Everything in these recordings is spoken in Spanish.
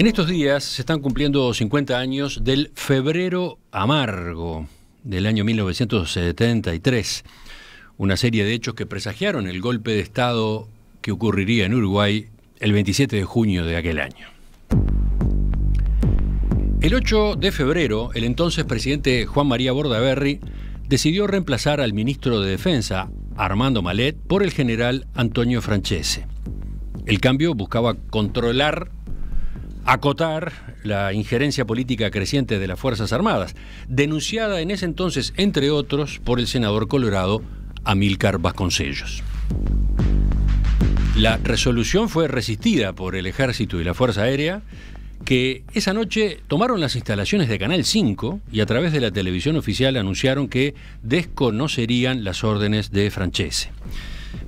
En estos días se están cumpliendo 50 años del febrero amargo del año 1973, una serie de hechos que presagiaron el golpe de Estado que ocurriría en Uruguay el 27 de junio de aquel año. El 8 de febrero, el entonces presidente Juan María Bordaberry decidió reemplazar al ministro de Defensa, Armando Malet, por el general Antonio Francese. El cambio buscaba controlar acotar la injerencia política creciente de las Fuerzas Armadas, denunciada en ese entonces, entre otros, por el senador colorado Amílcar Vasconcellos. La resolución fue resistida por el ejército y la Fuerza Aérea, que esa noche tomaron las instalaciones de Canal 5 y a través de la televisión oficial anunciaron que desconocerían las órdenes de franchese.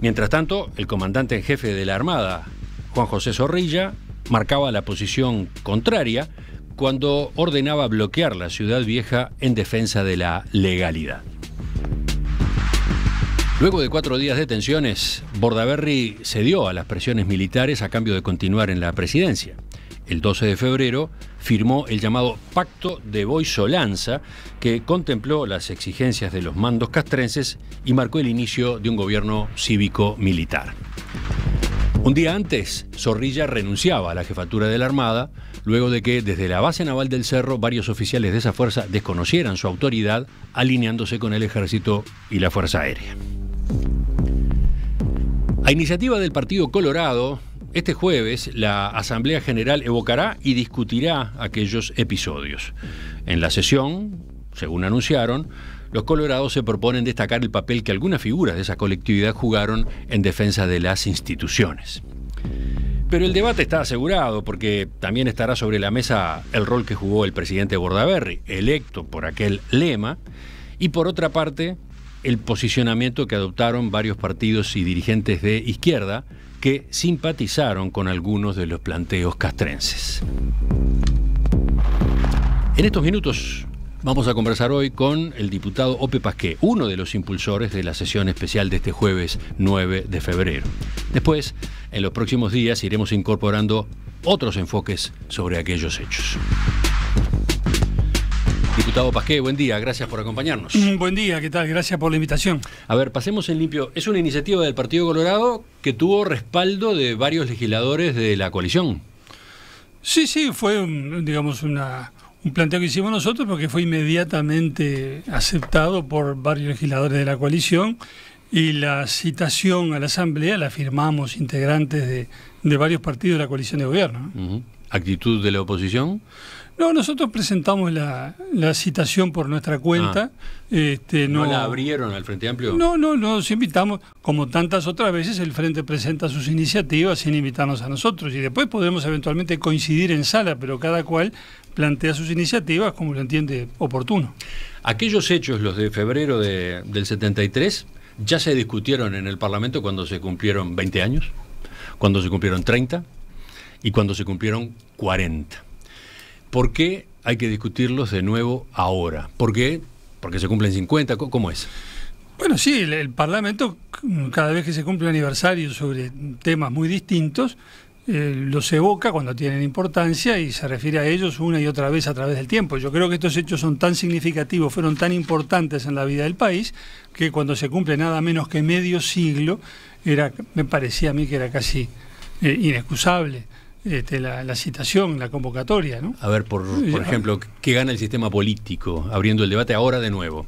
Mientras tanto, el comandante en jefe de la Armada, Juan José Zorrilla, marcaba la posición contraria cuando ordenaba bloquear la ciudad vieja en defensa de la legalidad. Luego de cuatro días de tensiones, Bordaberry cedió a las presiones militares a cambio de continuar en la presidencia. El 12 de febrero firmó el llamado Pacto de Boisolanza, que contempló las exigencias de los mandos castrenses y marcó el inicio de un gobierno cívico-militar. Un día antes, Zorrilla renunciaba a la jefatura de la Armada, luego de que desde la base naval del Cerro varios oficiales de esa fuerza desconocieran su autoridad, alineándose con el ejército y la Fuerza Aérea. A iniciativa del Partido Colorado, este jueves la Asamblea General evocará y discutirá aquellos episodios. En la sesión, según anunciaron, los colorados se proponen destacar el papel que algunas figuras de esa colectividad jugaron en defensa de las instituciones. Pero el debate está asegurado porque también estará sobre la mesa el rol que jugó el presidente Bordaberry, electo por aquel lema, y por otra parte, el posicionamiento que adoptaron varios partidos y dirigentes de izquierda que simpatizaron con algunos de los planteos castrenses. En estos minutos Vamos a conversar hoy con el diputado Ope Pasqué, uno de los impulsores de la sesión especial de este jueves 9 de febrero. Después, en los próximos días, iremos incorporando otros enfoques sobre aquellos hechos. Diputado Pasqué, buen día, gracias por acompañarnos. Mm, buen día, ¿qué tal? Gracias por la invitación. A ver, pasemos en limpio. Es una iniciativa del Partido Colorado que tuvo respaldo de varios legisladores de la coalición. Sí, sí, fue, digamos, una, un planteo que hicimos nosotros porque fue inmediatamente aceptado por varios legisladores de la coalición y la citación a la Asamblea la firmamos integrantes de, varios partidos de la coalición de gobierno. ¿Actitud de la oposición? No, nosotros presentamos la, citación por nuestra cuenta. Ah. este, no, la abrieron al Frente Amplio? No, no, nos invitamos, como tantas otras veces, el Frente presenta sus iniciativas sin invitarnos a nosotros. Y después podemos eventualmente coincidir en sala, pero cada cual plantea sus iniciativas como lo entiende oportuno. Aquellos hechos, los de febrero de, del 73, ya se discutieron en el Parlamento cuando se cumplieron 20 años, cuando se cumplieron 30 y cuando se cumplieron 40. ¿Por qué hay que discutirlos de nuevo ahora? ¿Por qué? Porque se cumplen 50, ¿cómo es? Bueno, sí, el, Parlamento, cada vez que se cumple un aniversario sobre temas muy distintos, eh, los evoca cuando tienen importancia y se refiere a ellos una y otra vez a través del tiempo. Yo creo que estos hechos son tan significativos, fueron tan importantes en la vida del país, que cuando se cumple nada menos que medio siglo, era, me parecía a mí que era casi eh, inexcusable. Este, la, citación, la convocatoria. A ver, por, por ejemplo, ¿qué gana el sistema político abriendo el debate ahora de nuevo?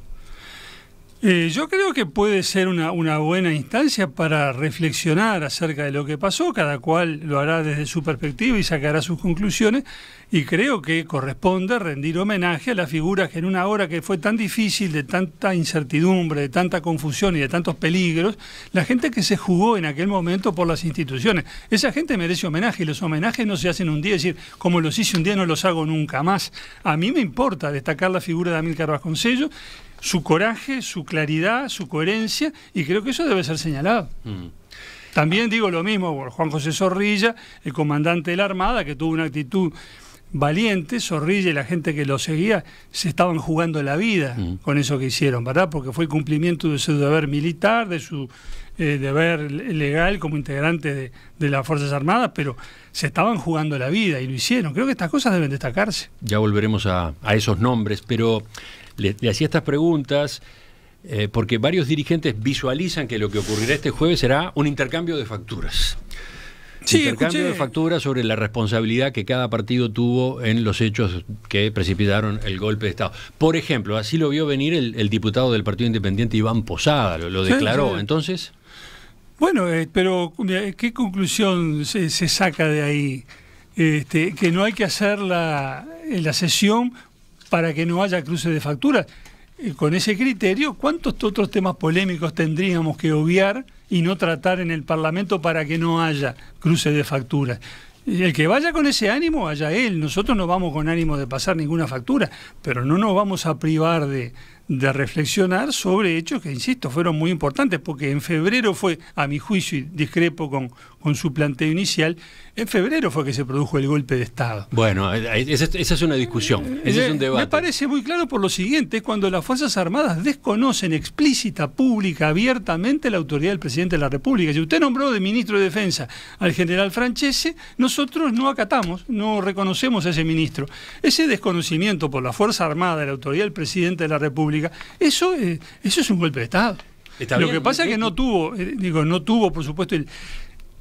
Eh, yo creo que puede ser una, buena instancia para reflexionar acerca de lo que pasó, cada cual lo hará desde su perspectiva y sacará sus conclusiones, y creo que corresponde rendir homenaje a las figuras que en una hora que fue tan difícil, de tanta incertidumbre, de tanta confusión y de tantos peligros, la gente que se jugó en aquel momento por las instituciones, esa gente merece homenaje y los homenajes no se hacen un día, es decir, como los hice un día no los hago nunca más. A mí me importa destacar la figura de Amílcar Vasconcellos su coraje, su claridad, su coherencia, y creo que eso debe ser señalado. Mm. También digo lo mismo por Juan José Zorrilla, el comandante de la Armada, que tuvo una actitud valiente, Zorrilla y la gente que lo seguía se estaban jugando la vida mm. con eso que hicieron, ¿verdad? Porque fue cumplimiento de su deber militar, de su eh, deber legal como integrante de, las Fuerzas Armadas, pero se estaban jugando la vida y lo hicieron. Creo que estas cosas deben destacarse. Ya volveremos a esos nombres, pero le, hacía estas preguntas eh, porque varios dirigentes visualizan que lo que ocurrirá este jueves será un intercambio de facturas. Sí, intercambio de facturas sobre la responsabilidad que cada partido tuvo en los hechos que precipitaron el golpe de Estado. Por ejemplo, así lo vio venir el, diputado del Partido Independiente Iván Posada, lo, declaró. Entonces. Bueno, eh, pero eh, ¿qué conclusión se, saca de ahí? Este, que no hay que hacer la, la sesión para que no haya cruce de facturas. Eh, con ese criterio, ¿cuántos otros temas polémicos tendríamos que obviar y no tratar en el Parlamento para que no haya cruce de facturas? El que vaya con ese ánimo, vaya él. Nosotros no vamos con ánimo de pasar ninguna factura, pero no nos vamos a privar de, de reflexionar sobre hechos que, insisto, fueron muy importantes, porque en febrero fue, a mi juicio, y discrepo con, con su planteo inicial, en febrero fue que se produjo el golpe de Estado. Bueno, eh, eh, esa, es una discusión, ese es un eh, debate. Me parece muy claro por lo siguiente, cuando las Fuerzas Armadas desconocen explícita, pública, abiertamente la autoridad del presidente de la República. Si usted nombró de ministro de Defensa al general Francese, nosotros no acatamos, no reconocemos a ese ministro. Ese desconocimiento por la Fuerza Armada de la autoridad del presidente de la República, eso, eh, eso es un golpe de Estado. Lo que pasa es que no tuvo, eh, digo, no tuvo, por supuesto,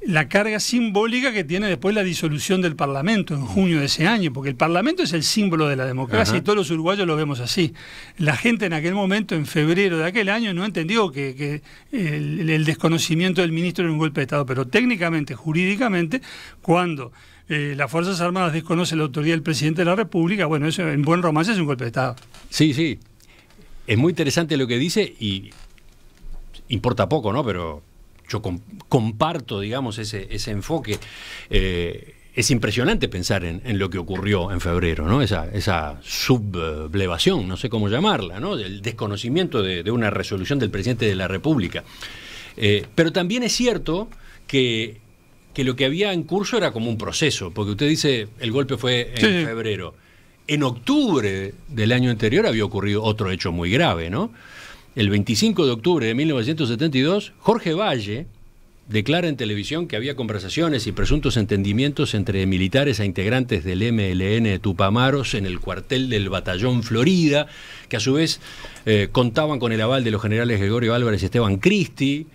la carga simbólica que tiene después la disolución del Parlamento en junio de ese año, porque el Parlamento es el símbolo de la democracia y todos los uruguayos lo vemos así. La gente en aquel momento, en febrero de aquel año, no entendió que, el, desconocimiento del ministro era un golpe de Estado, pero técnicamente, jurídicamente, cuando eh, las Fuerzas Armadas desconocen la autoridad del presidente de la República, bueno, eso en buen romance es un golpe de Estado. Sí, sí, es muy interesante lo que dice y importa poco, ¿no? Pero yo comparto, digamos, ese, enfoque. Eh, es impresionante pensar en, lo que ocurrió en febrero, ¿no? Esa, esa sublevación, no sé cómo llamarla, ¿no? El desconocimiento de, una resolución del presidente de la República. Eh, pero también es cierto que, lo que había en curso era como un proceso, porque usted dice el golpe fue en febrero en octubre del año anterior había ocurrido otro hecho muy grave, ¿no? El 25 de octubre de 1972, Jorge Valle declara en televisión que había conversaciones y presuntos entendimientos entre militares e integrantes del MLN Tupamaros en el cuartel del Batallón Florida, que a su vez eh, contaban con el aval de los generales Gregorio Álvarez y Esteban Cristi,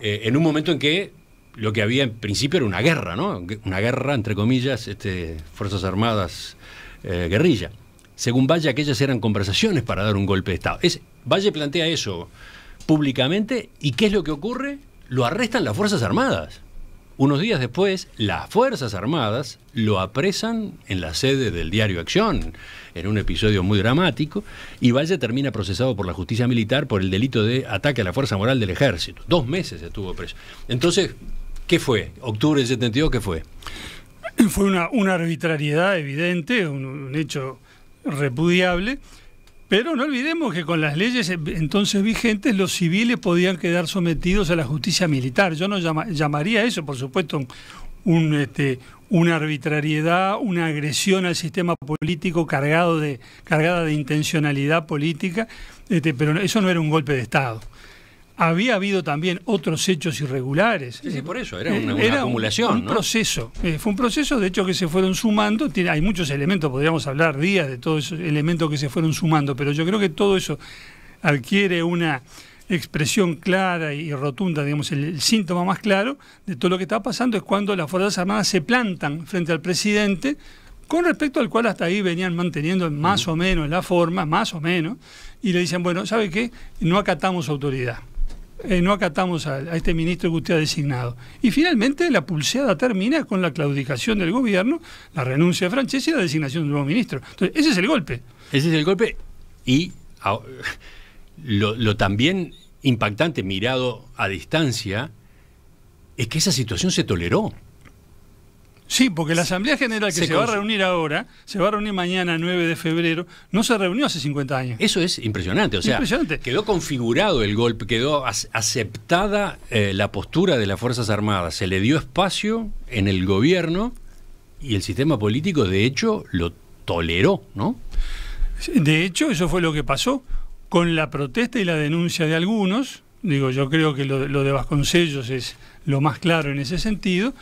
eh, en un momento en que lo que había en principio era una guerra, ¿no? Una guerra, entre comillas, este, Fuerzas Armadas eh, guerrilla. Según Valle, aquellas eran conversaciones para dar un golpe de Estado. Es, Valle plantea eso públicamente y ¿qué es lo que ocurre? Lo arrestan las Fuerzas Armadas. Unos días después, las Fuerzas Armadas lo apresan en la sede del diario Acción, en un episodio muy dramático, y Valle termina procesado por la justicia militar por el delito de ataque a la fuerza moral del ejército. Dos meses estuvo preso. Entonces, ¿qué fue? ¿Octubre del 72 qué fue? fue una, una arbitrariedad evidente, un, hecho repudiable, pero no olvidemos que con las leyes entonces vigentes los civiles podían quedar sometidos a la justicia militar. Yo no llamaría eso, por supuesto, un, este, una arbitrariedad, una agresión al sistema político cargado de, cargada de intencionalidad política, este, pero eso no era un golpe de Estado había habido también otros hechos irregulares. Sí, eh, por eso, era eh, una, acumulación. Un, proceso, eh, fue un proceso, de hecho, que se fueron sumando. hay muchos elementos, podríamos hablar días de todos esos elementos que se fueron sumando, pero yo creo que todo eso adquiere una expresión clara y rotunda, digamos, el, el, síntoma más claro de todo lo que está pasando es cuando las Fuerzas Armadas se plantan frente al presidente, con respecto al cual hasta ahí venían manteniendo más o menos la forma, más o menos, y le dicen, bueno, ¿sabe qué? No acatamos autoridad. Eh, no acatamos a, este ministro que usted ha designado. Y finalmente la pulseada termina con la claudicación del gobierno, la renuncia de Francesi y la designación de un nuevo ministro. Entonces, ese es el golpe. Ese es el golpe y lo también impactante mirado a distancia es que esa situación se toleró. Sí, porque la Asamblea General que se, va a reunir ahora, se va a reunir mañana 9 de febrero, no se reunió hace 50 años. Eso es impresionante, o sea, quedó configurado el golpe, quedó aceptada eh, la postura de las Fuerzas Armadas, se le dio espacio en el gobierno y el sistema político de hecho lo toleró, ¿no? De hecho, eso fue lo que pasó con la protesta y la denuncia de algunos. Digo, yo creo que lo, lo de Vasconcellos es lo más claro en ese sentido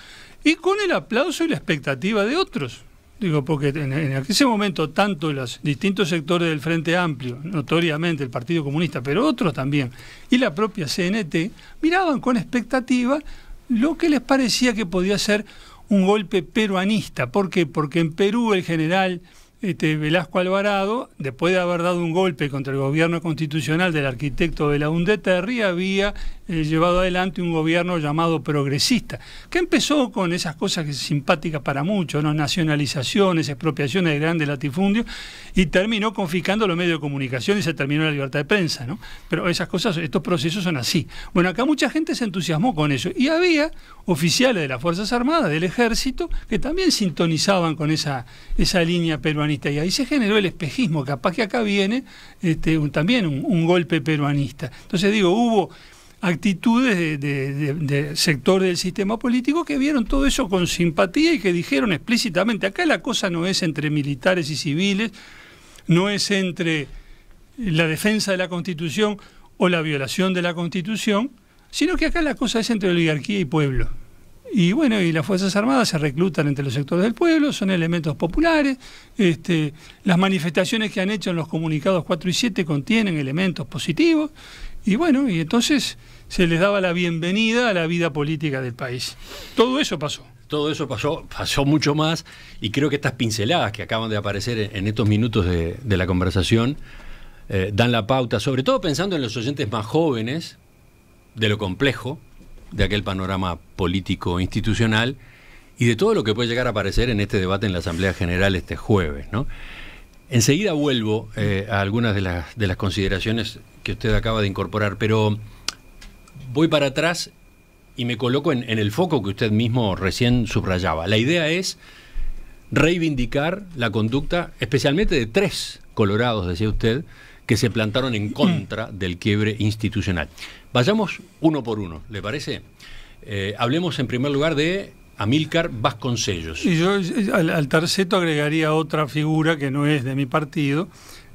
y con el aplauso y la expectativa de otros. Digo, porque en, en ese momento tanto los distintos sectores del Frente Amplio, notoriamente el Partido Comunista, pero otros también, y la propia CNT, miraban con expectativa lo que les parecía que podía ser un golpe peruanista. ¿Por qué? Porque en Perú el general este, Velasco Alvarado, después de haber dado un golpe contra el gobierno constitucional del arquitecto de la Undeterri, había eh, llevado adelante un gobierno llamado progresista, que empezó con esas cosas que simpáticas para muchos, ¿no? nacionalizaciones, expropiaciones de grandes latifundios, y terminó confiscando los medios de comunicación y se terminó la libertad de prensa. ¿no? Pero esas cosas, estos procesos son así. Bueno, acá mucha gente se entusiasmó con eso, y había oficiales de las Fuerzas Armadas, del Ejército, que también sintonizaban con esa, esa línea peruana y ahí se generó el espejismo, capaz que acá viene este, también un, golpe peruanista. Entonces digo, hubo actitudes de, de, sector del sistema político que vieron todo eso con simpatía y que dijeron explícitamente, acá la cosa no es entre militares y civiles, no es entre la defensa de la Constitución o la violación de la Constitución, sino que acá la cosa es entre oligarquía y pueblo. Y bueno, y las Fuerzas Armadas se reclutan entre los sectores del pueblo, son elementos populares. Este, las manifestaciones que han hecho en los comunicados 4 y 7 contienen elementos positivos. Y bueno, y entonces se les daba la bienvenida a la vida política del país. Todo eso pasó todo eso pasó, pasó mucho más y creo que estas pinceladas que acaban de aparecer en, estos minutos de, la conversación eh, dan la pauta, sobre todo pensando en los oyentes más jóvenes, de lo complejo, de aquel panorama político institucional y de todo lo que puede llegar a aparecer en este debate en la Asamblea General este jueves. Enseguida vuelvo eh, a algunas de las, de las consideraciones que usted acaba de incorporar, pero voy para atrás y me coloco en, en, el foco que usted mismo recién subrayaba. La idea es reivindicar la conducta, especialmente de tres colorados, decía usted, que se plantaron en contra del quiebre institucional. Vayamos uno por uno, ¿le parece? Eh, hablemos en primer lugar de Amílcar Vasconcellos. Y yo eh, al, terceto agregaría otra figura que no es de mi partido,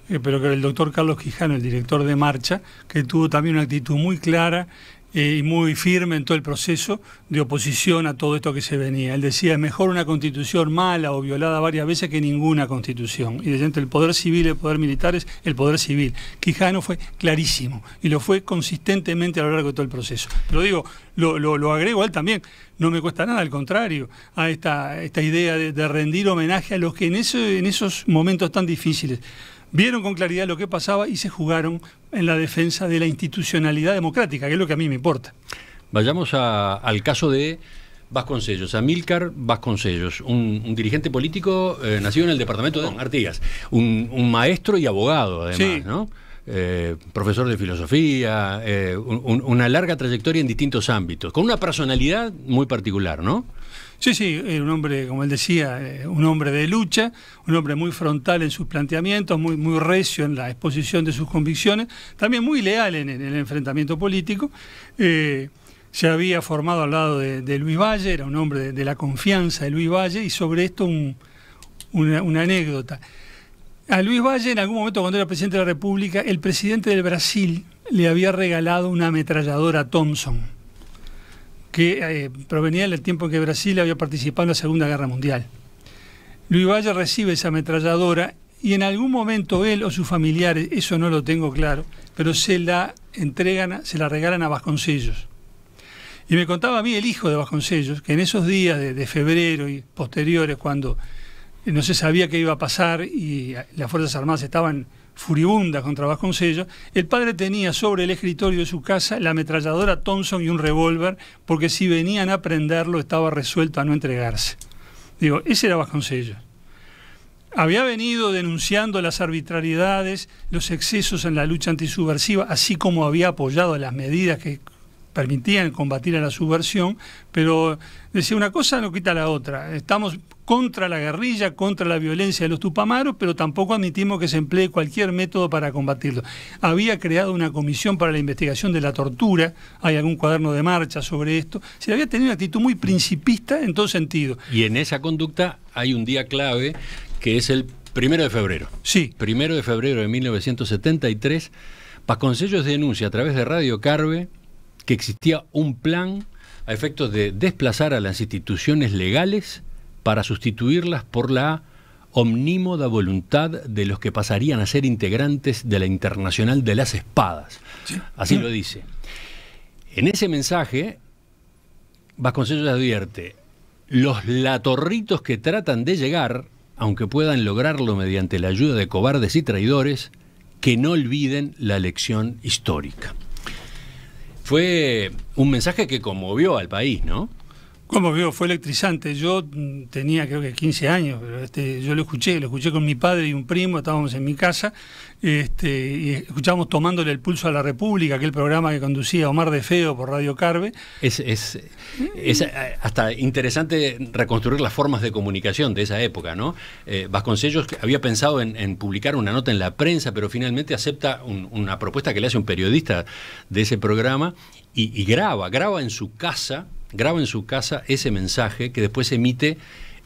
eh, pero que el doctor Carlos Quijano, el director de Marcha, que tuvo también una actitud muy clara y muy firme en todo el proceso de oposición a todo esto que se venía. Él decía, es mejor una constitución mala o violada varias veces que ninguna constitución. Y entre el poder civil y el poder militar es el poder civil. Quijano fue clarísimo y lo fue consistentemente a lo largo de todo el proceso. Lo digo, lo, lo, agrego a él también, no me cuesta nada, al contrario, a esta, esta idea de, rendir homenaje a los que en, en esos momentos tan difíciles vieron con claridad lo que pasaba y se jugaron en la defensa de la institucionalidad democrática, que es lo que a mí me importa. Vayamos al caso de Vasconcellos, a Milcar Vasconcellos, un, dirigente político eh, nacido en el departamento de Artigas, un, maestro y abogado además, ¿no? Eh, profesor de filosofía, eh, una larga trayectoria en distintos ámbitos, con una personalidad muy particular, ¿no? Sí, sí, era un hombre, como él decía, eh, un hombre de lucha, un hombre muy frontal en sus planteamientos, muy, muy recio en la exposición de sus convicciones, también muy leal en, el enfrentamiento político. se había formado al lado de, Luis Valle, era un hombre de, la confianza de Luis Valle, y sobre esto una anécdota. A Luis Valle, en algún momento cuando era presidente de la República, el presidente del Brasil le había regalado una ametralladora Thompson, que eh, provenía del tiempo en que Brasil había participado en la Segunda Guerra Mundial. Luis Valle recibe esa ametralladora y en algún momento él o sus familiares, eso no lo tengo claro, pero se la entregan, se la regalan a Vasconcellos. Y me contaba a mí el hijo de Vasconcellos, que en esos días de, de febrero y posteriores, cuando no se sabía qué iba a pasar y las Fuerzas Armadas estaban furibundas contra Vasconcello, el padre tenía sobre el escritorio de su casa la ametralladora Thompson y un revólver, porque si venían a prenderlo estaba resuelto a no entregarse. Digo, ese era Vasconcellos. Había venido denunciando las arbitrariedades, los excesos en la lucha antisubversiva, así como había apoyado las medidas que permitían combatir a la subversión, pero decía una cosa no quita la otra. Estamos contra la guerrilla, contra la violencia de los tupamaros, pero tampoco admitimos que se emplee cualquier método para combatirlo. Había creado una comisión para la investigación de la tortura, hay algún cuaderno de marcha sobre esto, se había tenido una actitud muy principista en todo sentido. Y en esa conducta hay un día clave que es el primero de febrero. Sí. Primero de febrero de 1973, Pasconcellos denuncia a través de Radio Carve que existía un plan a efectos de desplazar a las instituciones legales para sustituirlas por la omnímoda voluntad de los que pasarían a ser integrantes de la Internacional de las Espadas. Así mm. lo dice. En ese mensaje, Vasconcelos advierte, los latorritos que tratan de llegar, aunque puedan lograrlo mediante la ayuda de cobardes y traidores, que no olviden la lección histórica fue un mensaje que conmovió al país, ¿no? Como veo, fue electrizante. Yo mm, tenía creo que 15 años, pero este, yo lo escuché, lo escuché con mi padre y un primo, estábamos en mi casa, este, y escuchábamos tomándole el pulso a la República, aquel programa que conducía Omar de Feo por Radio Carve. Es, es, es hasta interesante reconstruir las formas de comunicación de esa época, ¿no? Eh, Vasconcellos había pensado en, publicar una nota en la prensa, pero finalmente acepta una propuesta que le hace un periodista de ese programa y graba, graba en su casa graba en su casa ese mensaje que después emite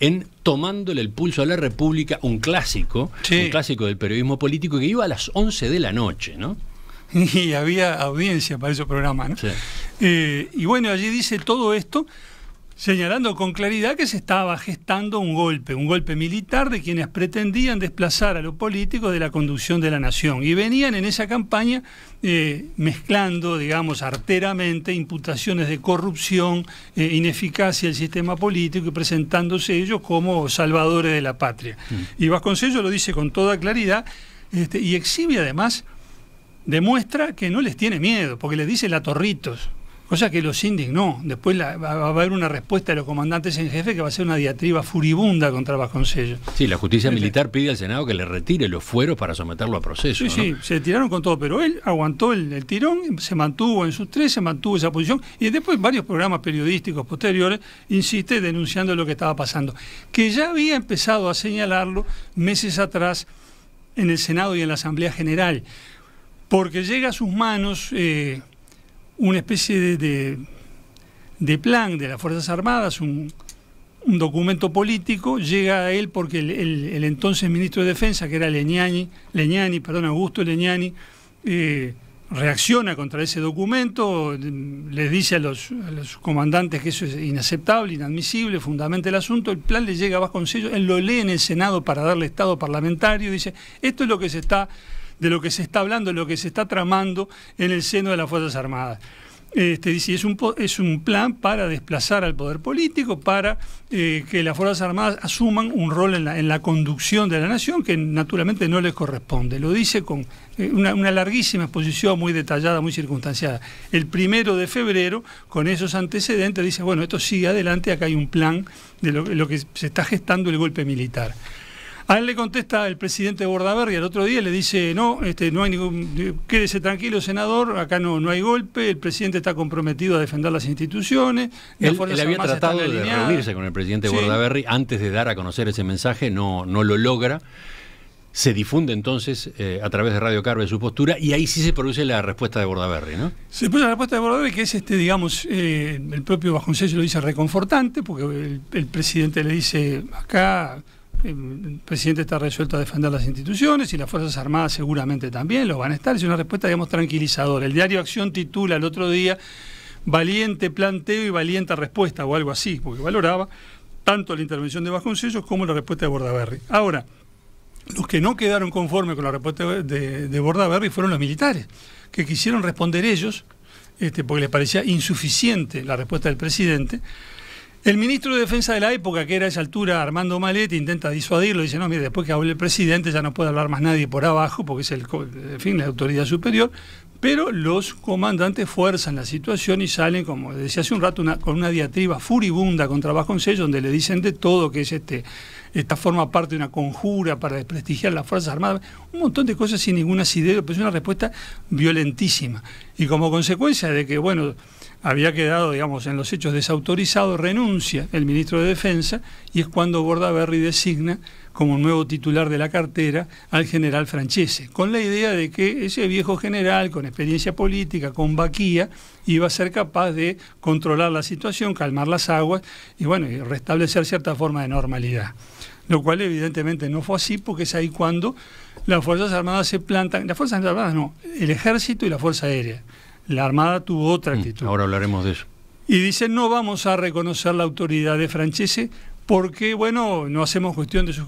en Tomándole el pulso a la República, un clásico, un clásico del periodismo político que iba a las 11 de la noche, ¿no? Y había audiencia para ese programa, ¿no? Eh, y bueno, allí dice todo esto señalando con claridad que se estaba gestando un golpe, un golpe militar de quienes pretendían desplazar a los políticos de la conducción de la nación. Y venían en esa campaña eh, mezclando, digamos, arteramente imputaciones de corrupción, eh, ineficacia del sistema político y presentándose ellos como salvadores de la patria. Mm. Y Vasconcello lo dice con toda claridad este, y exhibe además, demuestra que no les tiene miedo, porque les dice Torritos cosa que los indignó. Después va a haber una respuesta de los comandantes en jefe que va a ser una diatriba furibunda contra Vasconcellos. Sí, la justicia este- militar pide al Senado que le retire los fueros para someterlo a proceso. Sí, sí, se tiraron con todo, pero él aguantó el, tirón, se mantuvo en sus tres, se mantuvo esa posición y después varios programas periodísticos posteriores insiste denunciando lo que estaba pasando, que ya había empezado a señalarlo meses atrás en el Senado y en la Asamblea General porque llega a sus manos eh, una especie de, de, plan de las Fuerzas Armadas, un, documento político, llega a él porque el, entonces ministro de Defensa, que era Leñani, Leñani perdón, Augusto Leñani, eh, reacciona contra ese documento, le dice a los, comandantes que eso es inaceptable, inadmisible, fundamenta el asunto, el plan le llega a Vasconcello, él lo lee en el Senado para darle estado parlamentario, dice, esto es lo que se está de lo que se está hablando, de lo que se está tramando en el seno de las Fuerzas Armadas. Este, dice, es un, plan para desplazar al poder político, para eh, que las Fuerzas Armadas asuman un rol en la, conducción de la nación que naturalmente no les corresponde. Lo dice con eh, una, larguísima exposición muy detallada, muy circunstanciada. El primero de febrero, con esos antecedentes, dice, bueno, esto sigue adelante, acá hay un plan de lo que se está gestando el golpe militar. A él le contesta el presidente Bordaberry al otro día, le dice, no, este, no hay ningún, eh, quédese tranquilo, senador, acá no, no hay golpe, el presidente está comprometido a defender las instituciones. Él, había tratado de reunirse con el presidente sí. antes de dar a conocer ese mensaje, no, no lo logra. Se difunde entonces eh, a través de Radio Carve su postura y ahí sí se produce la respuesta de Bordaberry, ¿no? Se produce la respuesta de Bordaberry que es, este, digamos, eh, el propio Bajoncello lo dice reconfortante porque el presidente le dice acá el presidente está resuelto a defender las instituciones y las Fuerzas Armadas seguramente también lo van a estar. Es una respuesta, digamos, tranquilizadora. El diario Acción titula el otro día valiente planteo y valiente respuesta o algo así, porque valoraba tanto la intervención de Vasconcelos como la respuesta de Bordaberry. Ahora, los que no quedaron conformes con la respuesta de, Bordaberry fueron los militares, que quisieron responder ellos, este, porque les parecía insuficiente la respuesta del presidente. El ministro de Defensa de la época, que era a esa altura Armando Malet, intenta disuadirlo, dice, no, mire, después que hable el presidente ya no puede hablar más nadie por abajo, porque es el, en fin, la autoridad superior, pero los comandantes fuerzan la situación y salen, como decía hace un rato, con una diatriba furibunda contra Vasconcelos, donde le dicen de todo que es este, esta forma parte de una conjura para desprestigiar las Fuerzas Armadas, un montón de cosas sin ningún asidero, pero es una respuesta violentísima. Y como consecuencia de que, bueno, había quedado, digamos, en los hechos desautorizado, renuncia el ministro de Defensa y es cuando Bordaberry designa como nuevo titular de la cartera al general Francese, con la idea de que ese viejo general, con experiencia política, con vaquía, iba a ser capaz de controlar la situación, calmar las aguas y, bueno, y restablecer cierta forma de normalidad. Lo cual evidentemente no fue así porque es ahí cuando las Fuerzas Armadas se plantan, las Fuerzas Armadas no, el ejército y la Fuerza Aérea la Armada tuvo otra mm, actitud. Ahora hablaremos de eso. Y dicen, no vamos a reconocer la autoridad de Francese porque, bueno, no hacemos cuestión de sus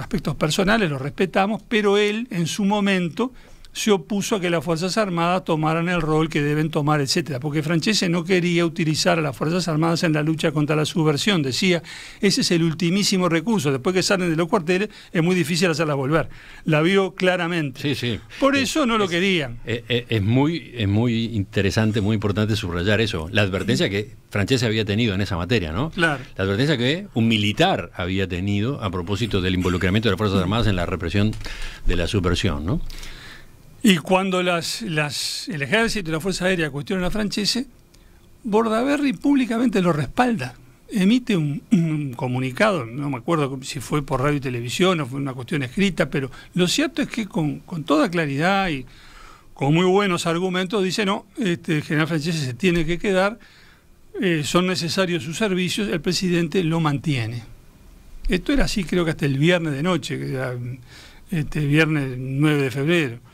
aspectos personales, lo respetamos, pero él en su momento se opuso a que las Fuerzas Armadas tomaran el rol que deben tomar, etcétera, porque Francese no quería utilizar a las Fuerzas Armadas en la lucha contra la subversión, decía, ese es el ultimísimo recurso, después que salen de los cuarteles es muy difícil hacerlas volver. La vio claramente. Sí, sí. Por eso no lo querían. Eh, eh, es, muy es muy interesante, muy importante subrayar eso, la advertencia que Francese había tenido en esa materia, ¿no? Claro. La advertencia que un militar había tenido a propósito del involucramiento de las Fuerzas Armadas en la represión de la subversión, ¿no? Y cuando las, las, el ejército y la Fuerza Aérea cuestionan a Francese, Bordaberry públicamente lo respalda. Emite un, comunicado, no me acuerdo si fue por radio y televisión o fue una cuestión escrita, pero lo cierto es que con, toda claridad y con muy buenos argumentos dice, no, este, general Francese se tiene que quedar, eh, son necesarios sus servicios, el presidente lo mantiene. Esto era así creo que hasta el viernes de noche, este viernes 9 de febrero.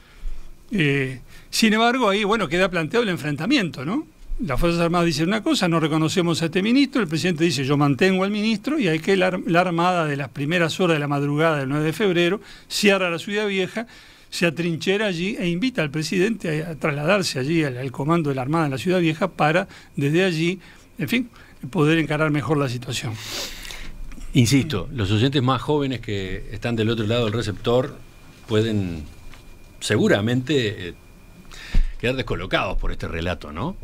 Eh, sin embargo, ahí bueno queda planteado el enfrentamiento, ¿no? Las Fuerzas Armadas dicen una cosa, no reconocemos a este ministro, el presidente dice yo mantengo al ministro y hay que la, Armada de las primeras horas de la madrugada del 9 de febrero cierra la ciudad vieja, se atrinchera allí e invita al presidente a, trasladarse allí al, comando de la Armada en la ciudad vieja para desde allí, en fin, poder encarar mejor la situación. Insisto, los oyentes más jóvenes que están del otro lado del receptor pueden seguramente eh, quedar descolocados por este relato, ¿no?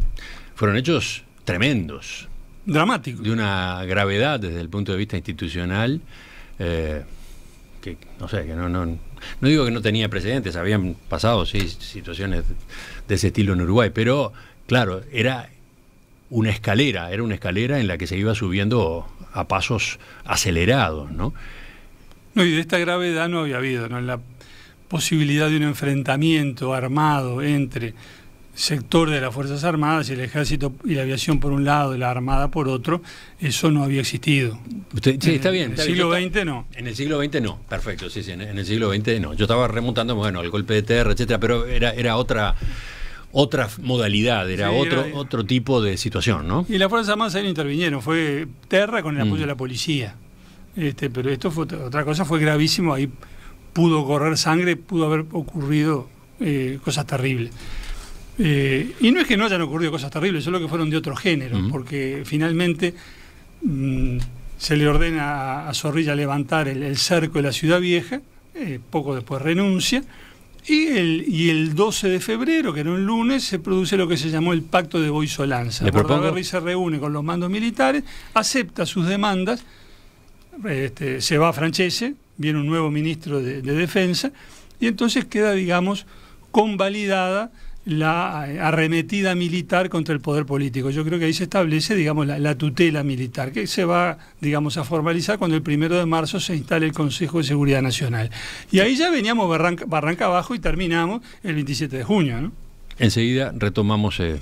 Fueron hechos tremendos. Dramáticos. De una gravedad desde el punto de vista institucional. Eh, que no sé, que no, no, no digo que no tenía precedentes, habían pasado sí situaciones de ese estilo en Uruguay, pero claro, era una escalera, era una escalera en la que se iba subiendo a pasos acelerados, ¿no? No, y de esta gravedad no había habido, ¿no? posibilidad de un enfrentamiento armado entre sector de las Fuerzas Armadas, y el ejército y la aviación por un lado y la armada por otro, eso no había existido. sí, está bien. En el siglo XX no. En el siglo XX no, perfecto, sí, sí, en el siglo XX no. Yo estaba remontando, bueno, el golpe de tierra, etcétera, pero era, era otra otra modalidad, era, otro, otro tipo de situación, ¿no? Y las Fuerzas Armadas ahí no intervinieron, fue Terra con el apoyo mm. de la policía. Este, pero esto fue otra cosa, fue gravísimo ahí pudo correr sangre, pudo haber ocurrido eh, cosas terribles. Eh, y no es que no hayan ocurrido cosas terribles, solo que fueron de otro género, porque finalmente mm, se le ordena a, Zorrilla levantar el, cerco de la ciudad vieja, eh, poco después renuncia, y el, 12 de febrero, que era un lunes, se produce lo que se llamó el pacto de Boisolanza. Bordaberry se reúne con los mandos militares, acepta sus demandas, este, se va a Francese, viene un nuevo ministro de, Defensa, y entonces queda, digamos, convalidada la eh, arremetida militar contra el poder político. Yo creo que ahí se establece, digamos, la, tutela militar, que se va, digamos, a formalizar cuando el primero de marzo se instale el Consejo de Seguridad Nacional. Y ahí ya veníamos barranca, abajo y terminamos el 27 de junio. Enseguida retomamos eh,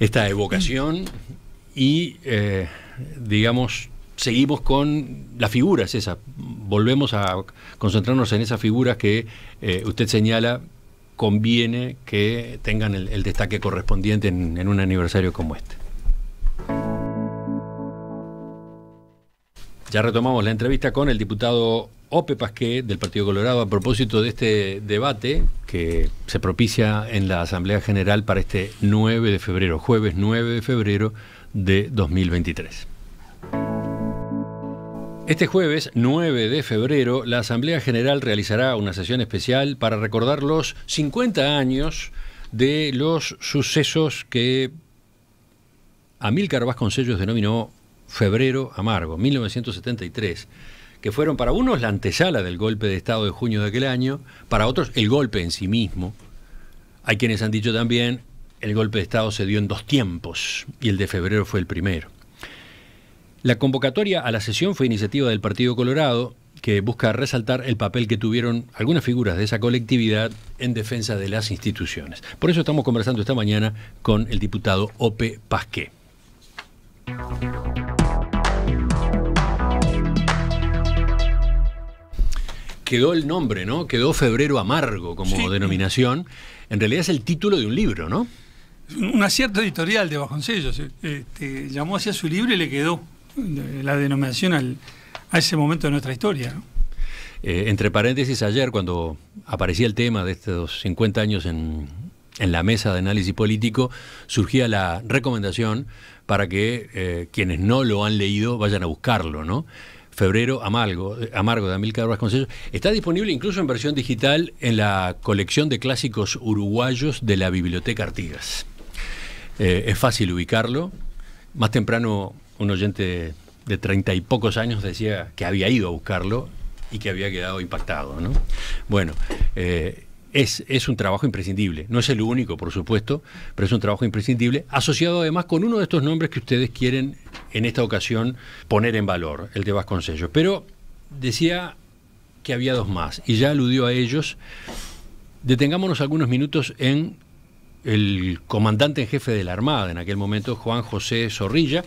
esta evocación y, eh, digamos, seguimos con las figuras esas, volvemos a concentrarnos en esas figuras que eh, usted señala conviene que tengan el, destaque correspondiente en, en un aniversario como este. Ya retomamos la entrevista con el diputado Ope Pasqué del Partido Colorado a propósito de este debate que se propicia en la Asamblea General para este 9 de febrero, jueves 9 de febrero de 2023. Este jueves 9 de febrero, la Asamblea General realizará una sesión especial para recordar los 50 años de los sucesos que Amílcar Vasconcellos denominó Febrero Amargo, 1973, que fueron para unos la antesala del golpe de Estado de junio de aquel año, para otros el golpe en sí mismo. Hay quienes han dicho también, el golpe de Estado se dio en dos tiempos y el de febrero fue el primero. La convocatoria a la sesión fue iniciativa del Partido Colorado, que busca resaltar el papel que tuvieron algunas figuras de esa colectividad en defensa de las instituciones. Por eso estamos conversando esta mañana con el diputado Ope Pasqué. Quedó el nombre, ¿no? Quedó Febrero Amargo como denominación. En realidad es el título de un libro, ¿no? Un acierto editorial de Bajoncellos este, llamó hacia su libro y le quedó la denominación al, a ese momento de nuestra historia. Eh, entre paréntesis, ayer cuando aparecía el tema de estos 50 años en, en la mesa de análisis político, surgía la recomendación para que eh, quienes no lo han leído vayan a buscarlo, ¿no? Febrero Amargo, eh, Amargo de Amilcar Vasconcelos. Está disponible incluso en versión digital en la colección de clásicos uruguayos de la Biblioteca Artigas. es fácil ubicarlo. Más temprano un oyente de treinta y pocos años decía que había ido a buscarlo y que había quedado impactado. ¿no? Bueno, eh, es, es, un trabajo imprescindible. No es el único, por supuesto, pero es un trabajo imprescindible, asociado además con uno de estos nombres que ustedes quieren en esta ocasión poner en valor, el de Vasconcellos. Pero decía que había dos más, y ya aludió a ellos. Detengámonos algunos minutos en el comandante en jefe de la Armada en aquel momento, Juan José Zorrilla,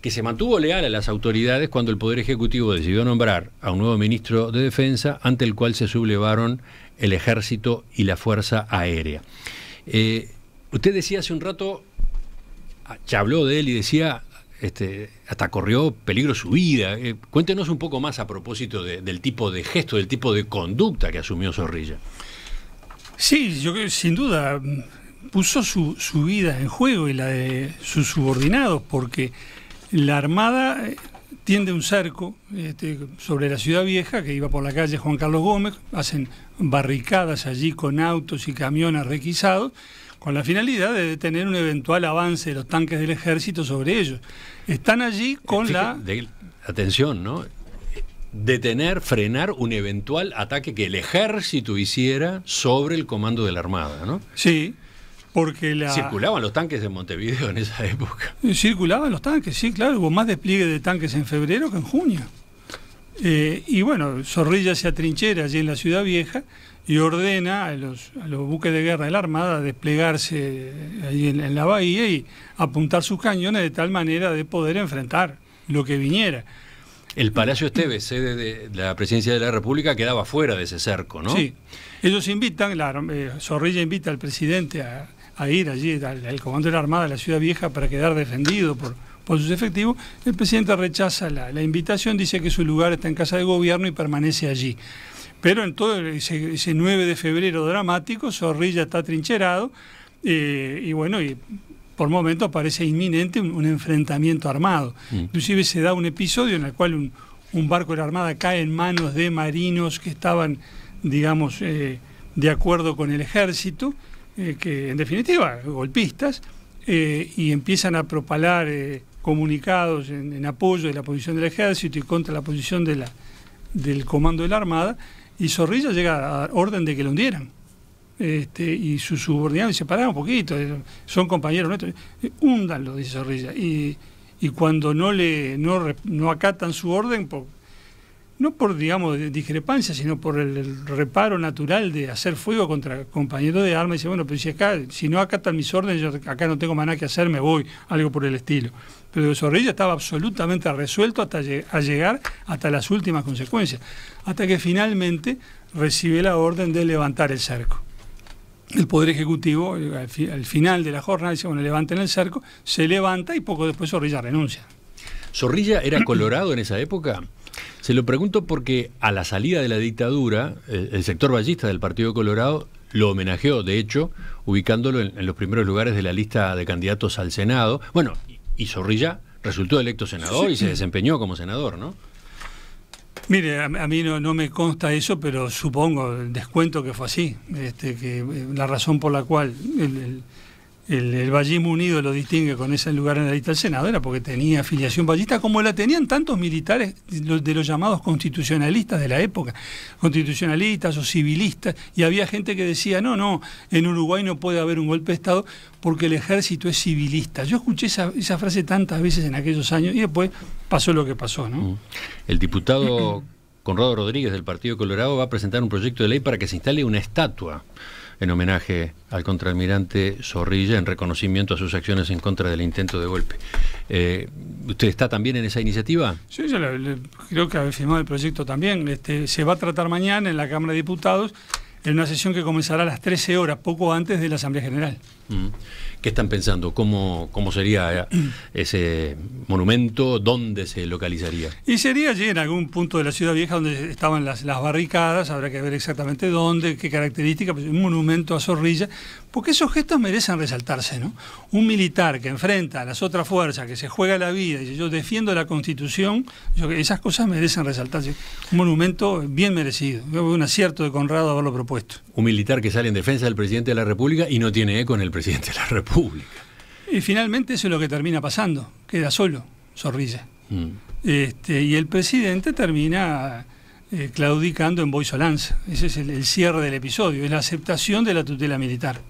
que se mantuvo leal a las autoridades cuando el Poder Ejecutivo decidió nombrar a un nuevo ministro de Defensa, ante el cual se sublevaron el ejército y la Fuerza Aérea. Eh, usted decía hace un rato, ah, ya habló de él y decía, este, hasta corrió peligro su vida. Eh, cuéntenos un poco más a propósito del tipo de gesto, del tipo de conducta que asumió Zorrilla. Sí, yo creo sin duda puso su vida en juego y la de sus subordinados, porque la Armada eh, tiende un cerco este, sobre la ciudad vieja que iba por la calle Juan Carlos Gómez, hacen barricadas allí con autos y camiones requisados, con la finalidad de detener un eventual avance de los tanques del ejército sobre ellos. Están allí con la... atención, ¿no? Detener, frenar un eventual ataque que el ejército hiciera sobre el comando de la Armada, ¿no? Sí, ¿Circulaban los tanques en Montevideo en esa época? Circulaban los tanques, sí, claro. Hubo más despliegue de tanques en febrero que en junio. Eh, y bueno, Zorrilla se atrinchera allí en la ciudad vieja y ordena a los, buques de guerra de la Armada desplegarse allí en, la bahía y apuntar sus cañones de tal manera de poder enfrentar lo que viniera. El Palacio Esteves, sede de la presidencia de la República, quedaba fuera de ese cerco, ¿no? Sí. Ellos invitan, eh, Zorrilla invita al presidente a, a ir allí al, comando de la Armada a la Ciudad Vieja para quedar defendido por, sus efectivos, el presidente rechaza la, invitación, dice que su lugar está en casa de gobierno y permanece allí. Pero en todo ese, 9 de febrero dramático, Zorrilla está trincherado eh, y bueno, y por momentos parece inminente un, enfrentamiento armado. Mm. Inclusive se da un episodio en el cual un, barco de la Armada cae en manos de marinos que estaban, digamos, eh, de acuerdo con el ejército eh, que en definitiva, golpistas, eh, y empiezan a propalar eh, comunicados en, apoyo de la posición del ejército y contra la posición de del comando de la Armada, y Zorrilla llega a dar orden de que lo hundieran. Este, y sus subordinados se pararon un poquito, son compañeros nuestros, húndanlo, dice Zorrilla. Y, cuando no, le, no, no acatan su orden, no por, digamos, discrepancia, sino por el, reparo natural de hacer fuego contra compañeros de armas. Y dice, bueno, pero si acá, si no acatan mis órdenes, yo acá no tengo maná que hacer, me voy, algo por el estilo. Pero Zorrilla estaba absolutamente resuelto hasta a llegar hasta las últimas consecuencias, hasta que finalmente recibe la orden de levantar el cerco el Poder Ejecutivo, al, al, final de la jornada, dice, bueno, levanten el cerco, se levanta y poco después Zorrilla renuncia. ¿Zorrilla era colorado en esa época? Se lo pregunto porque a la salida de la dictadura, el, sector ballista del Partido Colorado lo homenajeó, de hecho, ubicándolo en, los primeros lugares de la lista de candidatos al Senado. Bueno, y Zorrilla resultó electo senador y se desempeñó como senador, ¿no? Mire, a, mí no, me consta eso, pero supongo, descuento que fue así, este, que eh, la razón por la cual el el, vallismo unido lo distingue con ese lugar en la lista del Senado, era porque tenía afiliación vallista, como la tenían tantos militares de los llamados constitucionalistas de la época, constitucionalistas o civilistas, y había gente que decía, no, no, en Uruguay no puede haber un golpe de Estado porque el ejército es civilista. Yo escuché esa, esa frase tantas veces en aquellos años y después pasó lo que pasó. ¿no? Mm. El diputado Conrado Rodríguez del Partido Colorado va a presentar un proyecto de ley para que se instale una estatua en homenaje al contraalmirante Zorrilla en reconocimiento a sus acciones en contra del intento de golpe. Eh, ¿Usted está también en esa iniciativa? Sí, yo creo que ha firmado el proyecto también. Este, se va a tratar mañana en la Cámara de Diputados en una sesión que comenzará a las 13 horas, poco antes de la Asamblea General. Mm. ¿Qué están pensando? ¿Cómo, cómo sería eh, ese monumento? ¿Dónde se localizaría? Y sería allí en algún punto de la ciudad vieja donde estaban las, las barricadas, habrá que ver exactamente dónde, qué características, pues, un monumento a Zorrilla, porque esos gestos merecen resaltarse, ¿no? Un militar que enfrenta a las otras fuerzas, que se juega la vida, y yo defiendo la Constitución, esas cosas merecen resaltarse. Un monumento bien merecido, un acierto de Conrado haberlo propuesto. Un militar que sale en defensa del presidente de la República y no tiene eco en el presidente de la República pública. Y finalmente eso es lo que termina pasando, queda solo mm. sonríe. Este, y el presidente termina eh, claudicando en Boisolanza. Ese es el, cierre del episodio, es la aceptación de la tutela militar.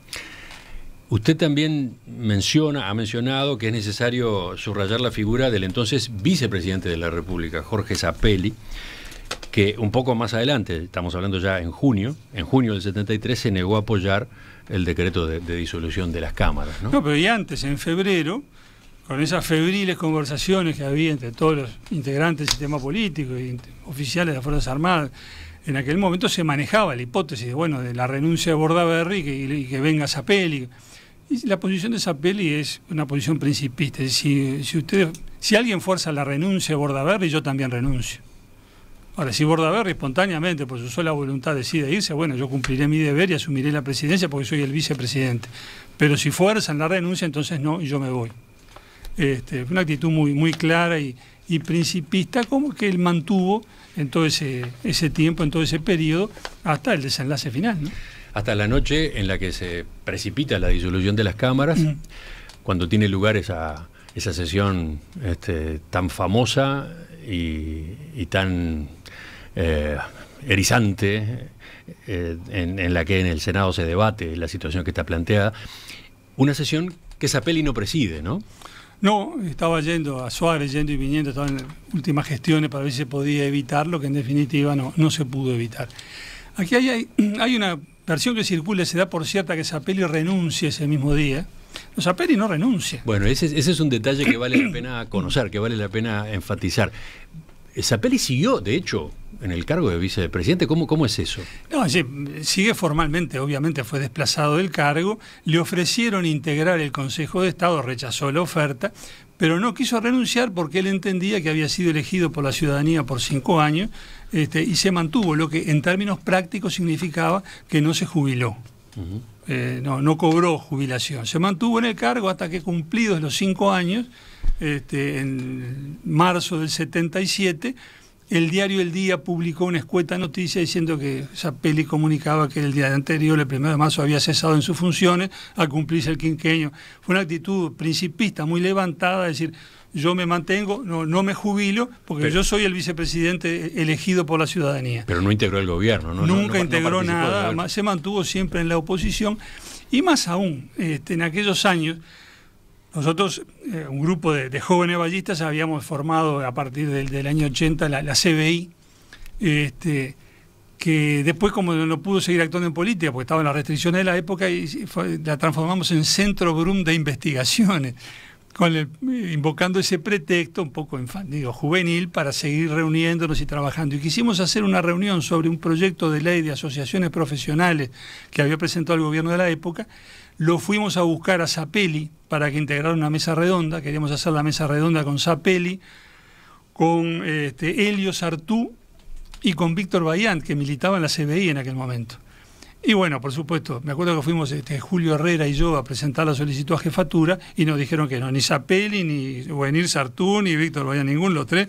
Usted también menciona, ha mencionado que es necesario subrayar la figura del entonces vicepresidente de la República, Jorge Zapelli, que un poco más adelante, estamos hablando ya en junio, en junio del 73 se negó a apoyar el decreto de, disolución de las cámaras. ¿no? ¿no? pero y antes, en febrero, con esas febriles conversaciones que había entre todos los integrantes del sistema político y oficiales de las Fuerzas Armadas, en aquel momento se manejaba la hipótesis de, bueno, de la renuncia de Bordaberry y que, venga Zapelli. Y la posición de Zapelli es una posición principista. Es decir, si, usted, si alguien fuerza la renuncia de Bordaberry, yo también renuncio. Ahora, si Bordaberry espontáneamente, por pues su sola voluntad, decide irse, bueno, yo cumpliré mi deber y asumiré la presidencia porque soy el vicepresidente. Pero si fuerzan la renuncia, entonces no, yo me voy. Este, una actitud muy, muy clara y, principista como que él mantuvo en todo ese, tiempo, en todo ese periodo, hasta el desenlace final. Hasta la noche en la que se precipita la disolución de las cámaras, cuando tiene lugar esa, esa sesión este, tan famosa y tan eh, erizante eh, en, la que en el Senado se debate la situación que está planteada. Una sesión que Zapelli no preside, ¿no? No, estaba yendo a Suárez, yendo y viniendo, estaba en últimas gestiones para ver si se podía evitar lo que en definitiva no, se pudo evitar. Aquí hay, una versión que circula, se da por cierta que Zapelli renuncie ese mismo día. No, Zapelli no renuncia. Bueno, ese, ese es un detalle que vale la pena conocer, que vale la pena enfatizar. Zapelli siguió, de hecho, en el cargo de vicepresidente. ¿Cómo, cómo es eso? No, sigue formalmente, obviamente fue desplazado del cargo. Le ofrecieron integrar el Consejo de Estado, rechazó la oferta, pero no quiso renunciar porque él entendía que había sido elegido por la ciudadanía por cinco años este, y se mantuvo, lo que en términos prácticos significaba que no se jubiló. Eh, no, no cobró jubilación. Se mantuvo en el cargo hasta que cumplidos los cinco años, este, en marzo del 77, el diario El Día publicó una escueta noticia diciendo que Zapelli comunicaba que el día anterior, el primero de marzo, había cesado en sus funciones al cumplirse el quinquenio. Fue una actitud principista, muy levantada, decir, yo me mantengo, no, no me jubilo, porque yo soy el vicepresidente elegido por la ciudadanía. Pero no integró el gobierno, ¿no? Nunca integró nada, se mantuvo siempre en la oposición, y más aún, este, en aquellos años nosotros, eh, un grupo de, jóvenes ballistas, habíamos formado a partir del, año 80 la, CBI, este, que después como no pudo seguir actuando en política, porque en las restricciones de la época, y la transformamos en Centro Brum de Investigaciones, con eh, invocando ese pretexto un poco juvenil para seguir reuniéndonos y trabajando. Y quisimos hacer una reunión sobre un proyecto de ley de asociaciones profesionales que había presentado el gobierno de la época, lo fuimos a buscar a Zapelli para que integrara una mesa redonda, queríamos hacer la mesa redonda con Zapelli, con este, Elio Sartú y con Víctor Bayant, que militaba en la CBI en aquel momento. Y bueno, por supuesto, me acuerdo que fuimos este, Julio Herrera y yo a presentar la solicitud a jefatura y nos dijeron que no, ni Zapelli, ni Buenir Sartú, ni Víctor Bayant, ninguno, los tres,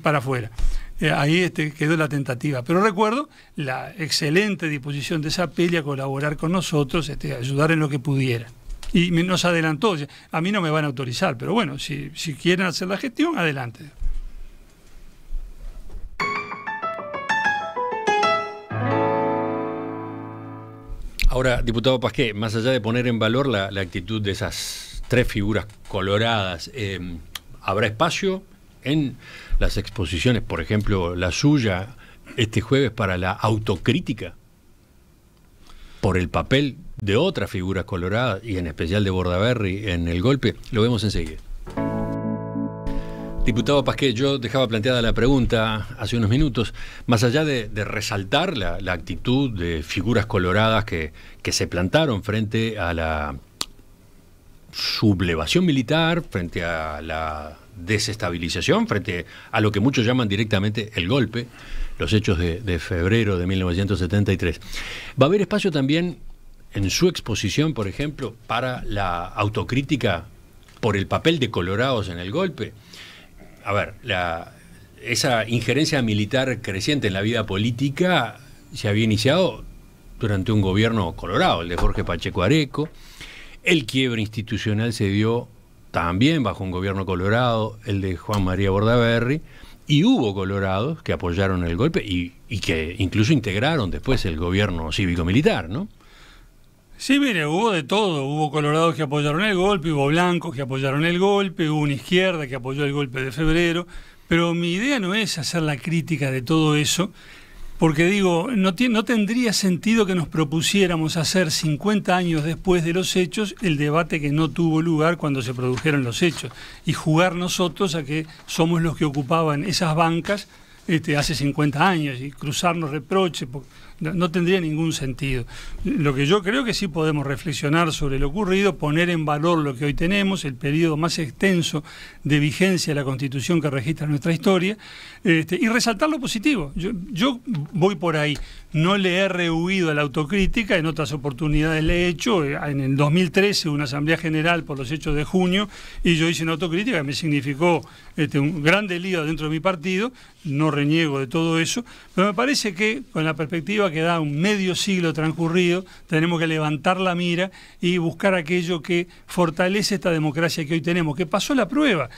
para afuera. Eh, ahí este quedó la tentativa. Pero recuerdo la excelente disposición de peli a colaborar con nosotros, este, ayudar en lo que pudiera. Y nos adelantó, a mí no me van a autorizar, pero bueno, si, quieren hacer la gestión, adelante. Ahora, diputado Pasqué, más allá de poner en valor la, actitud de esas tres figuras coloradas, em, ¿habrá espacio? en las exposiciones, por ejemplo, la suya este jueves para la autocrítica por el papel de otras figuras coloradas y en especial de Bordaberry en el golpe, lo vemos enseguida. Diputado Pasqué, yo dejaba planteada la pregunta hace unos minutos, más allá de, resaltar la, actitud de figuras coloradas que se plantaron frente a la sublevación militar, frente a la desestabilización frente a lo que muchos llaman directamente el golpe, los hechos de, febrero de 1973. Va a haber espacio también en su exposición, por ejemplo, para la autocrítica por el papel de Colorados en el golpe. A ver, esa injerencia militar creciente en la vida política se había iniciado durante un gobierno colorado, el de Jorge Pacheco Areco. El quiebre institucional se dio también bajo un gobierno colorado, el de Juan María Bordaberry, y hubo colorados que apoyaron el golpe y, y que incluso integraron después el gobierno cívico-militar, ¿no? Sí, mire, hubo de todo. Hubo colorados que apoyaron el golpe, hubo blancos que apoyaron el golpe, hubo una izquierda que apoyó el golpe de febrero. Pero mi idea no es hacer la crítica de todo eso, porque digo, no, no tendría sentido que nos propusiéramos hacer 50 años después de los hechos el debate que no tuvo lugar cuando se produjeron los hechos y jugar nosotros a que somos los que ocupaban esas bancas este, hace 50 años y cruzarnos reproches no tendría ningún sentido. Lo que yo creo que sí podemos reflexionar sobre lo ocurrido, poner en valor lo que hoy tenemos, el periodo más extenso de vigencia de la Constitución que registra nuestra historia, este, y resaltar lo positivo. Yo, voy por ahí. No le he rehuido a la autocrítica, en otras oportunidades le he hecho. Eh, en el 2013, una Asamblea General por los hechos de junio, y yo hice una autocrítica que me significó este, un gran lío dentro de mi partido. No reniego de todo eso, pero me parece que con la perspectiva Queda un medio siglo transcurrido, tenemos que levantar la mira y buscar aquello que fortalece esta democracia que hoy tenemos, que pasó la prueba.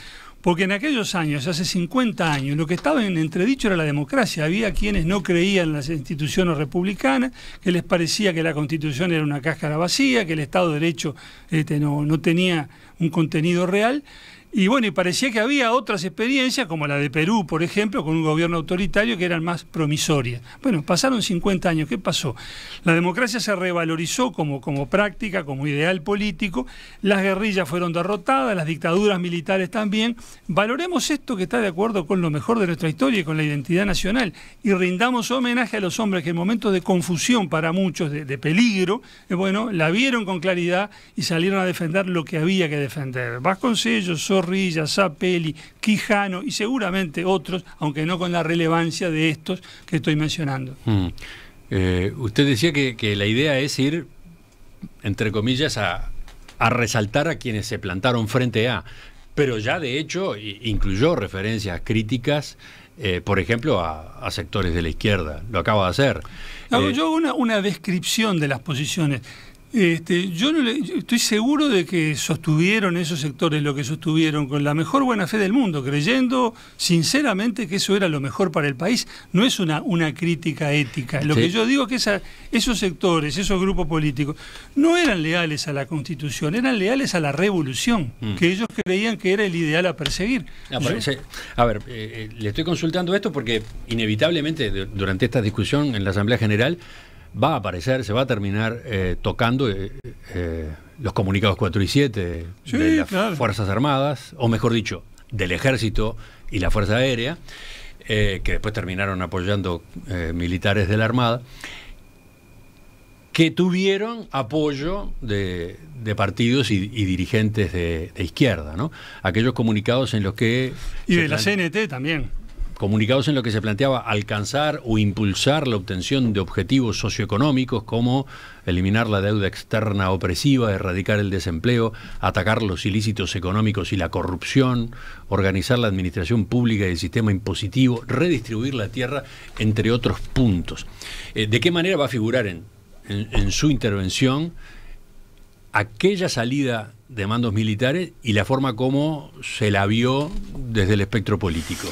Porque en aquellos años, hace 50 años, lo que estaba en entredicho era la democracia. Había quienes no creían en las instituciones republicanas, que les parecía que la constitución era una cáscara vacía, que el Estado de Derecho este, no, no tenía un contenido real. Y bueno, y parecía que había otras experiencias, como la de Perú, por ejemplo, con un gobierno autoritario que eran más promisorias. Bueno, pasaron 50 años, ¿qué pasó? La democracia se revalorizó como, como práctica, como ideal político, las guerrillas fueron derrotadas, las dictaduras militares también. Valoremos esto que está de acuerdo con lo mejor de nuestra historia y con la identidad nacional y rindamos homenaje a los hombres que en momentos de confusión para muchos, de, peligro, eh, bueno, la vieron con claridad y salieron a defender lo que había que defender. Vasconcellos, Zorrilla, Zapelli, Quijano y seguramente otros, aunque no con la relevancia de estos que estoy mencionando. Mm. Eh, usted decía que, la idea es ir, entre comillas, a, resaltar a quienes se plantaron frente a, pero ya de hecho incluyó referencias críticas, eh, por ejemplo, a, sectores de la izquierda. Lo acabo de hacer. Eh, yo hago una, descripción de las posiciones. Este, yo no estoy seguro de que sostuvieron esos sectores lo que sostuvieron con la mejor buena fe del mundo, creyendo sinceramente que eso era lo mejor para el país. No es una, crítica ética. Lo que yo digo es que esos sectores, esos grupos políticos, no eran leales a la Constitución, eran leales a la revolución, mm. que ellos creían que era el ideal a perseguir. a ver, eh, eh, le estoy consultando esto porque inevitablemente durante esta discusión en la Asamblea General va a aparecer, se va a terminar eh, tocando eh, eh, los comunicados 4 y 7 de las Fuerzas Armadas, o mejor dicho, del Ejército y la Fuerza Aérea, que después terminaron apoyando militares de la Armada, que tuvieron apoyo de, partidos y, dirigentes de, de, izquierda, ¿no? Aquellos comunicados en los que... Y de la CNT también comunicados en lo que se planteaba alcanzar o impulsar la obtención de objetivos socioeconómicos como eliminar la deuda externa opresiva, erradicar el desempleo, atacar los ilícitos económicos y la corrupción, organizar la administración pública y el sistema impositivo, redistribuir la tierra, entre otros puntos. Eh, ¿De qué manera va a figurar en su intervención aquella salida de mandos militares y la forma como se la vio desde el espectro político?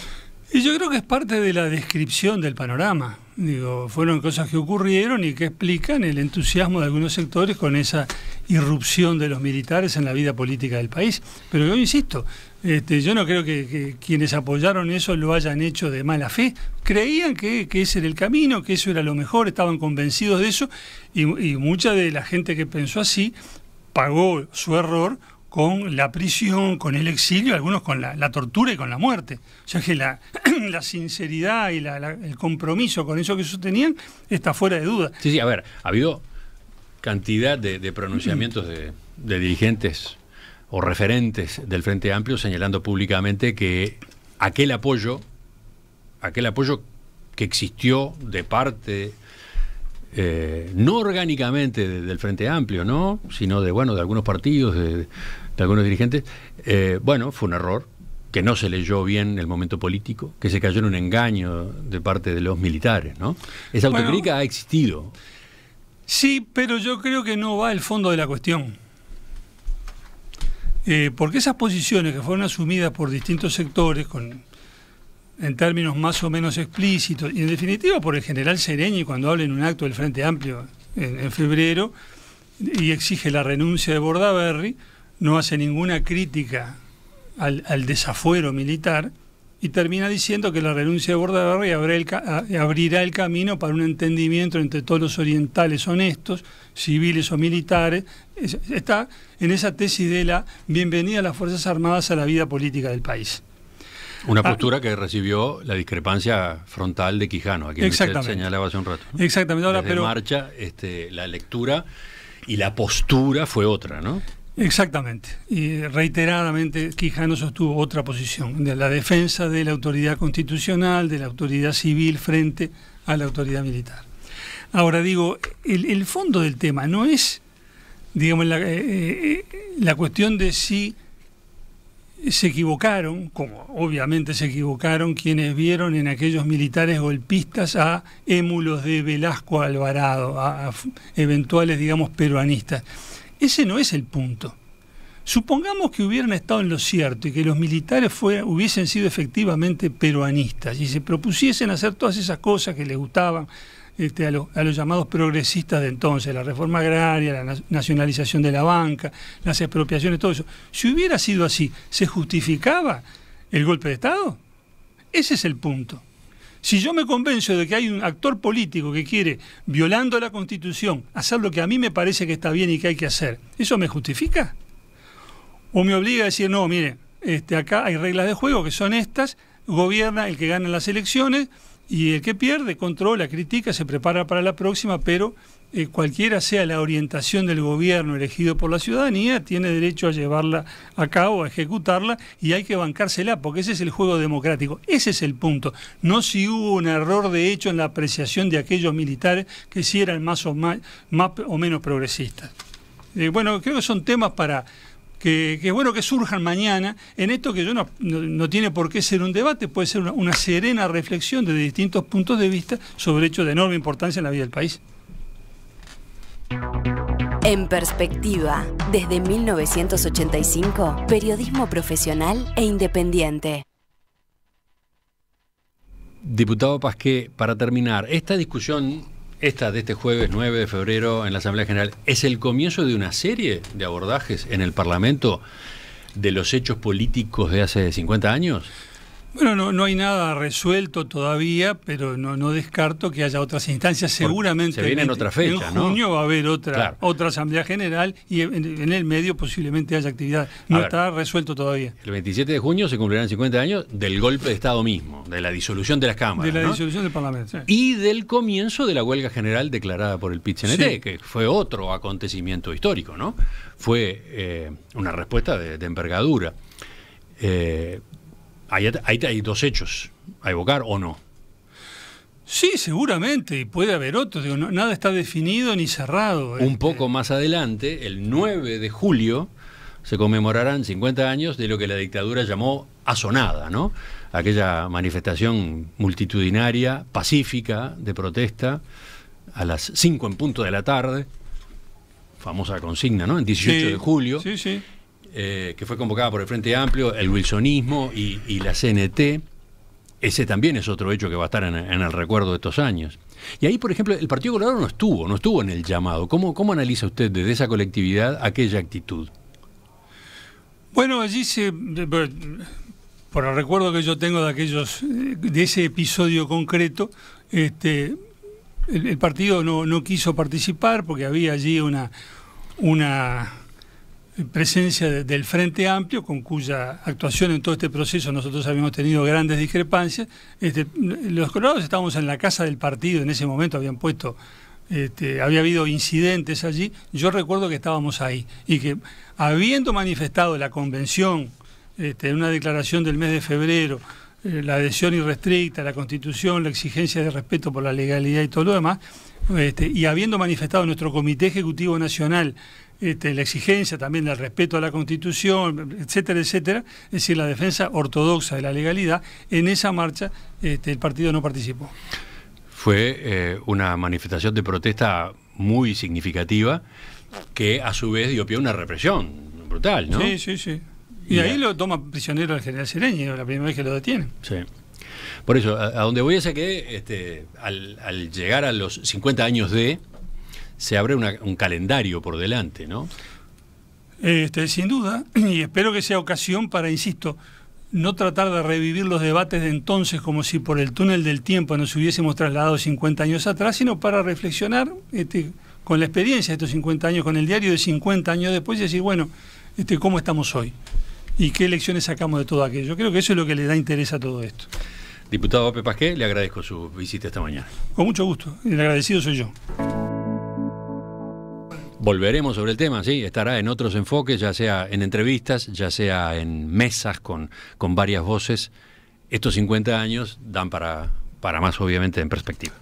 Y yo creo que es parte de la descripción del panorama. Digo, fueron cosas que ocurrieron y que explican el entusiasmo de algunos sectores con esa irrupción de los militares en la vida política del país. Pero yo insisto, este, yo no creo que, quienes apoyaron eso lo hayan hecho de mala fe. Creían que, ese era el camino, que eso era lo mejor, estaban convencidos de eso y mucha de la gente que pensó así pagó su error con la prisión, con el exilio, algunos con la, tortura y con la muerte. O sea que la, sinceridad y el compromiso con eso que sostenían está fuera de duda. Sí, sí, a ver, ha habido cantidad de, pronunciamientos de, dirigentes o referentes del Frente Amplio señalando públicamente que aquel apoyo, aquel apoyo que existió de parte eh, no orgánicamente del Frente Amplio, ¿no? Sino de, bueno, de algunos partidos, de, de algunos dirigentes, eh, bueno, fue un error, que no se leyó bien el momento político, que se cayó en un engaño de parte de los militares, ¿no? Esa autocrítica ha existido. Sí, pero yo creo que no va al fondo de la cuestión. Eh, porque esas posiciones que fueron asumidas por distintos sectores, con, en términos más o menos explícitos, y en definitiva por el general Sereñi cuando habla en un acto del Frente Amplio en, en febrero y exige la renuncia de Bordaberry, no hace ninguna crítica al, desafuero militar y termina diciendo que la renuncia de Bordaberry abrirá el camino para un entendimiento entre todos los orientales honestos, civiles o militares. Está en esa tesis de la bienvenida a las Fuerzas Armadas a la vida política del país. Una ah, postura que recibió la discrepancia frontal de Quijano, a quien señalaba hace un rato. Exactamente. Ahora, Desde pero, marcha, este, la lectura y la postura fue otra, ¿no? Exactamente. Y reiteradamente Quijano sostuvo otra posición, de la defensa de la autoridad constitucional, de la autoridad civil frente a la autoridad militar. Ahora digo, el, fondo del tema no es, digamos, eh, eh, la, cuestión de si se equivocaron, como obviamente se equivocaron quienes vieron en aquellos militares golpistas a émulos de Velasco Alvarado, a eventuales, digamos, peruanistas ese no es el punto. Supongamos que hubieran estado en lo cierto y que los militares hubiesen sido efectivamente peruanistas y se propusiesen hacer todas esas cosas que les gustaban este, a, a, los llamados progresistas de entonces, la reforma agraria, la nacionalización de la banca, las expropiaciones, todo eso. Si hubiera sido así, ¿se justificaba el golpe de Estado? Ese es el punto. Si yo me convenzo de que hay un actor político que quiere, violando la Constitución, hacer lo que a mí me parece que está bien y que hay que hacer, ¿eso me justifica? ¿O me obliga a decir, no, mire, este, acá hay reglas de juego que son estas, gobierna el que gana las elecciones y el que pierde controla, critica, se prepara para la próxima, pero eh, cualquiera sea la orientación del gobierno elegido por la ciudadanía, tiene derecho a llevarla a cabo, a ejecutarla, y hay que bancársela, porque ese es el juego democrático. Ese es el punto. No si hubo un error de hecho en la apreciación de aquellos militares que si eran más o, más, o menos progresistas. Eh, bueno, creo que son temas para, que, es bueno que surjan mañana en esto que yo no, tiene por qué ser un debate, puede ser una, una serena reflexión desde distintos puntos de vista sobre hechos de enorme importancia en la vida del país. En perspectiva, desde 1985, periodismo profesional e independiente. Diputado Pasqué, para terminar, esta discusión, esta de este jueves 9 de febrero en la Asamblea General, ¿es el comienzo de una serie de abordajes en el Parlamento de los hechos políticos de hace 50 años? Bueno, no, hay nada resuelto todavía, pero no, no descarto que haya otras instancias. Seguramente. se viene en, otra fecha, en junio va a haber otra, otra Asamblea General y en, el medio posiblemente haya actividad. No está resuelto todavía. El 27 de junio se cumplirán 50 años del golpe de Estado mismo, de la disolución de las cámaras. De la disolución del Parlamento. Y del comienzo de la huelga general declarada por el pit que fue otro acontecimiento histórico, ¿no? Fue eh, una respuesta de, envergadura. Eh, Ahí, hay dos hechos a evocar o no. Sí, seguramente, y puede haber otros. nada está definido ni cerrado. Este. Un poco más adelante, el 9 de julio, se conmemorarán 50 años de lo que la dictadura llamó asonada, ¿no? Aquella manifestación multitudinaria, pacífica, de protesta, a las 5 en punto de la tarde, famosa consigna, ¿no? En 18 de julio. Sí, sí. Eh, que fue convocada por el Frente Amplio, el wilsonismo y, la CNT. Ese también es otro hecho que va a estar en, el recuerdo de estos años. Y ahí, por ejemplo, el Partido Colorado no estuvo, no estuvo en el llamado. ¿Cómo, analiza usted desde esa colectividad aquella actitud? Bueno, allí se, por el recuerdo que yo tengo de aquellos, eh, de ese episodio concreto, este, el, partido no, no quiso participar porque había allí una, una presencia del Frente Amplio, con cuya actuación en todo este proceso nosotros habíamos tenido grandes discrepancias. Este, los colorados estábamos en la casa del partido, en ese momento habían puesto, este, había habido incidentes allí, yo recuerdo que estábamos ahí y que habiendo manifestado la convención este, en una declaración del mes de febrero, eh, la adhesión irrestricta, la constitución, la exigencia de respeto por la legalidad y todo lo demás, y habiendo manifestado nuestro Comité Ejecutivo Nacional este, la exigencia también del respeto a la Constitución, etcétera, etcétera, es decir, la defensa ortodoxa de la legalidad, en esa marcha este, el partido no participó. Fue eh, una manifestación de protesta muy significativa que a su vez dio pie a una represión brutal, ¿no? Sí, sí, sí. Y, ahí lo toma prisionero el general Sereñi, la primera vez que lo detiene. Sí. Por eso, a, donde voy es a que este, al, llegar a los 50 años de, se abre un calendario por delante, ¿no? Este, sin duda, y espero que sea ocasión para, insisto, no tratar de revivir los debates de entonces como si por el túnel del tiempo nos hubiésemos trasladado 50 años atrás, sino para reflexionar este, con la experiencia de estos 50 años, con el diario de 50 años después y decir, bueno, este, ¿cómo estamos hoy? ¿Y qué lecciones sacamos de todo aquello? creo que eso es lo que le da interés a todo esto. Diputado Pepe Pasqué, le agradezco su visita esta mañana. Con mucho gusto, el agradecido soy yo volveremos sobre el tema, sí, estará en otros enfoques, ya sea en entrevistas, ya sea en mesas con, con varias voces. Estos 50 años dan para, para más, obviamente, en perspectiva.